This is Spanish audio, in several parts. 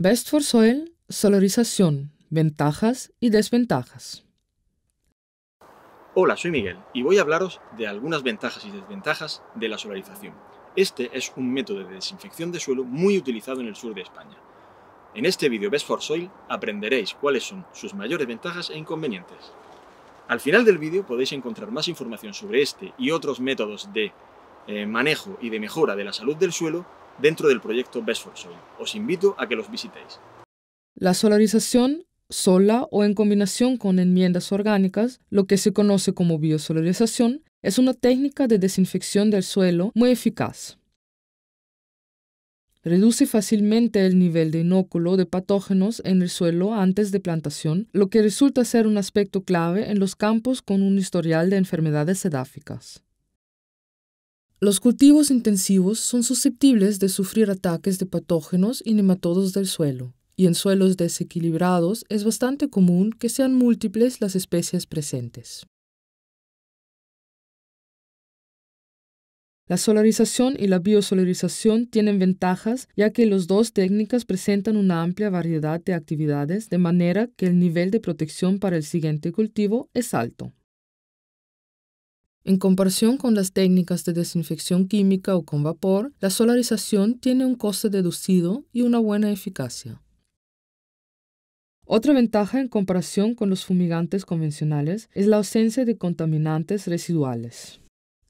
Best for Soil, solarización, ventajas y desventajas. Hola, soy Miguel y voy a hablaros de algunas ventajas y desventajas de la solarización. Este es un método de desinfección de suelo muy utilizado en el sur de España. En este vídeo Best for Soil aprenderéis cuáles son sus mayores ventajas e inconvenientes. Al final del vídeo podéis encontrar más información sobre este y otros métodos de eh, manejo y de mejora de la salud del suelo dentro del proyecto Best Os invito a que los visitéis. La solarización sola o en combinación con enmiendas orgánicas, lo que se conoce como biosolarización, es una técnica de desinfección del suelo muy eficaz. Reduce fácilmente el nivel de inóculo de patógenos en el suelo antes de plantación, lo que resulta ser un aspecto clave en los campos con un historial de enfermedades edáficas. Los cultivos intensivos son susceptibles de sufrir ataques de patógenos y nematodos del suelo, y en suelos desequilibrados es bastante común que sean múltiples las especies presentes. La solarización y la biosolarización tienen ventajas ya que las dos técnicas presentan una amplia variedad de actividades de manera que el nivel de protección para el siguiente cultivo es alto. En comparación con las técnicas de desinfección química o con vapor, la solarización tiene un coste deducido y una buena eficacia. Otra ventaja en comparación con los fumigantes convencionales es la ausencia de contaminantes residuales.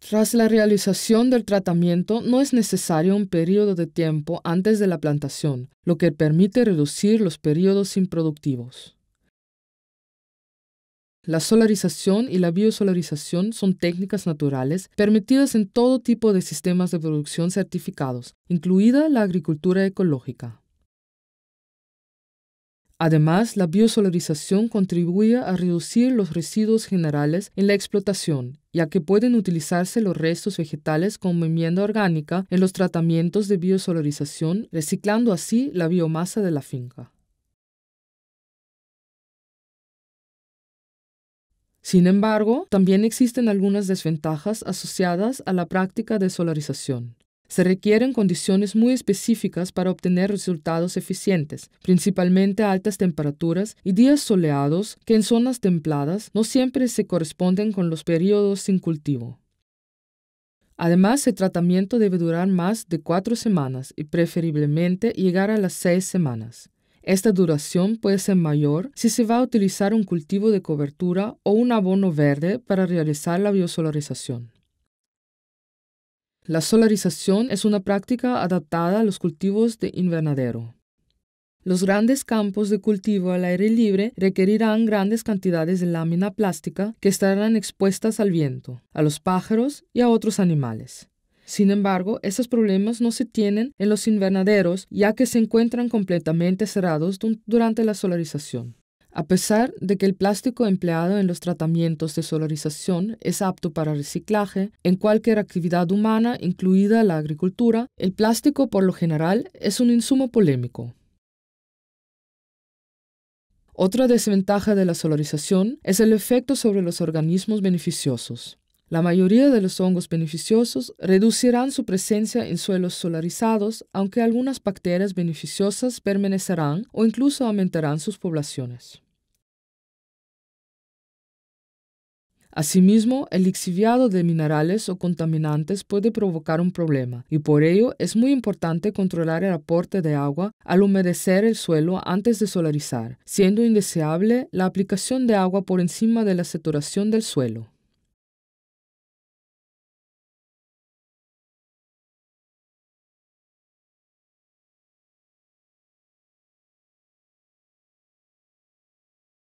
Tras la realización del tratamiento no es necesario un periodo de tiempo antes de la plantación, lo que permite reducir los periodos improductivos. La solarización y la biosolarización son técnicas naturales permitidas en todo tipo de sistemas de producción certificados, incluida la agricultura ecológica. Además, la biosolarización contribuye a reducir los residuos generales en la explotación, ya que pueden utilizarse los restos vegetales como enmienda orgánica en los tratamientos de biosolarización, reciclando así la biomasa de la finca. Sin embargo, también existen algunas desventajas asociadas a la práctica de solarización. Se requieren condiciones muy específicas para obtener resultados eficientes, principalmente altas temperaturas y días soleados que en zonas templadas no siempre se corresponden con los periodos sin cultivo. Además, el tratamiento debe durar más de cuatro semanas y preferiblemente llegar a las seis semanas. Esta duración puede ser mayor si se va a utilizar un cultivo de cobertura o un abono verde para realizar la biosolarización. La solarización es una práctica adaptada a los cultivos de invernadero. Los grandes campos de cultivo al aire libre requerirán grandes cantidades de lámina plástica que estarán expuestas al viento, a los pájaros y a otros animales. Sin embargo, esos problemas no se tienen en los invernaderos ya que se encuentran completamente cerrados durante la solarización. A pesar de que el plástico empleado en los tratamientos de solarización es apto para reciclaje, en cualquier actividad humana, incluida la agricultura, el plástico por lo general es un insumo polémico. Otra desventaja de la solarización es el efecto sobre los organismos beneficiosos. La mayoría de los hongos beneficiosos reducirán su presencia en suelos solarizados, aunque algunas bacterias beneficiosas permanecerán o incluso aumentarán sus poblaciones. Asimismo, el lixiviado de minerales o contaminantes puede provocar un problema, y por ello es muy importante controlar el aporte de agua al humedecer el suelo antes de solarizar, siendo indeseable la aplicación de agua por encima de la saturación del suelo.